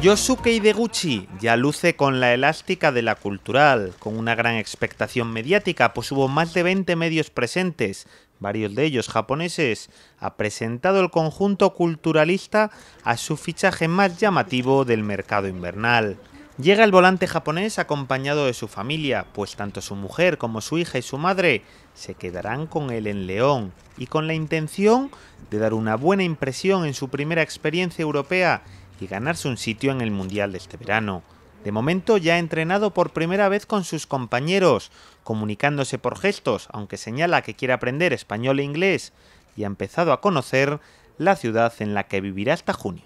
Yosuke Hideguchi ya luce con la elástica de la cultural, con una gran expectación mediática, pues hubo más de 20 medios presentes, varios de ellos japoneses, ha presentado el conjunto culturalista a su fichaje más llamativo del mercado invernal. Llega el volante japonés acompañado de su familia, pues tanto su mujer como su hija y su madre se quedarán con él en León, y con la intención de dar una buena impresión en su primera experiencia europea y ganarse un sitio en el Mundial de este verano. De momento ya ha entrenado por primera vez con sus compañeros, comunicándose por gestos, aunque señala que quiere aprender español e inglés, y ha empezado a conocer la ciudad en la que vivirá hasta junio.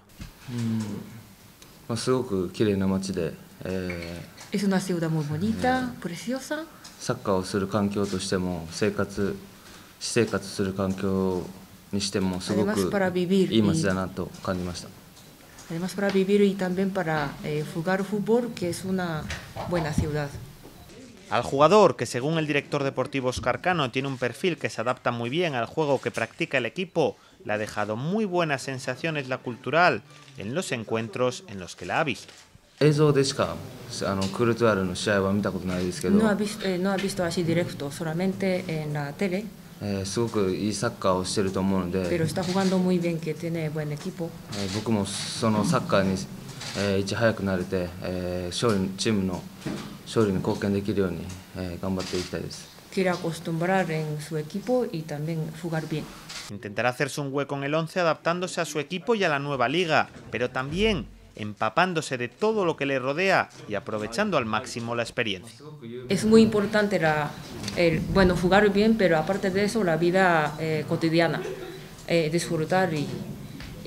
Mm, pues eh, es una ciudad muy bonita, preciosa además para vivir y también para eh, jugar fútbol, que es una buena ciudad. Al jugador, que según el director deportivo Oscar Cano tiene un perfil que se adapta muy bien al juego que practica el equipo, le ha dejado muy buenas sensaciones la cultural en los encuentros en los que la ha visto. No ha visto, eh, no ha visto así directo, solamente en la tele. Eh, pero está jugando muy bien, que tiene buen equipo. Eh, quiere acostumbrar en su equipo y también jugar bien. Intentará hacerse un hueco en el 11 adaptándose a su equipo y a la nueva liga, pero también empapándose de todo lo que le rodea y aprovechando al máximo la experiencia. Es muy importante la bueno, jugar bien, pero aparte de eso, la vida eh, cotidiana, eh, disfrutar y,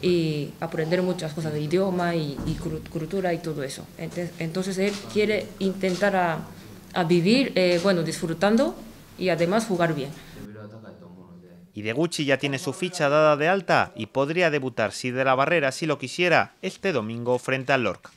y, aprender muchas cosas de idioma y, cultura y todo eso. Entonces, él quiere intentar a, vivir, eh, bueno, disfrutando y además jugar bien. y de Gucci ya tiene su ficha dada de alta y podría debutar si de la barrera si lo quisiera este domingo frente al Lorca.